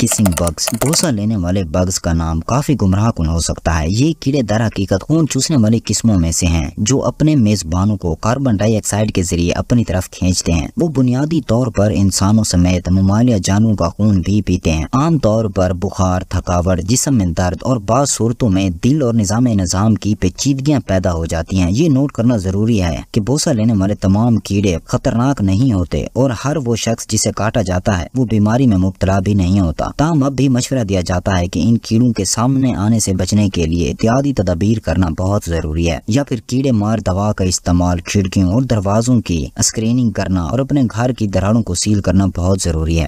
kissing bugs भूसा लेने वाले बग्स का नाम काफ़ी गुमराह हो सकता है ये कीड़े दर हकीकत खून चूसने वाली किस्मों में से हैं जो अपने मेजबानों को कार्बन डाइऑक्साइड के जरिए अपनी तरफ खींचते हैं वो बुनियादी तौर पर इंसानों समेत ममालिया जानवरों का खून भी पीते हैं आमतौर पर बुखार थकावट जिसम में दर्द और बाद सूरतों में दिल और निज़ाम निज़ाम की पेचीदगियाँ पैदा हो जाती है ये नोट करना ज़रूरी है की भूसा लेने वाले तमाम कीड़े खतरनाक नहीं होते और हर वो शख्स जिसे काटा जाता है वो बीमारी में मुबतला भी नहीं होता होगा तमाम अब भी मशवरा दिया जाता है कि इन कीड़ों के सामने आने से बचने के लिए इत्यादि तदाबीर करना बहुत जरूरी है या फिर कीड़े मार दवा का इस्तेमाल खिड़कियों और दरवाजों की स्क्रीनिंग करना और अपने घर की दरारों को सील करना बहुत जरूरी है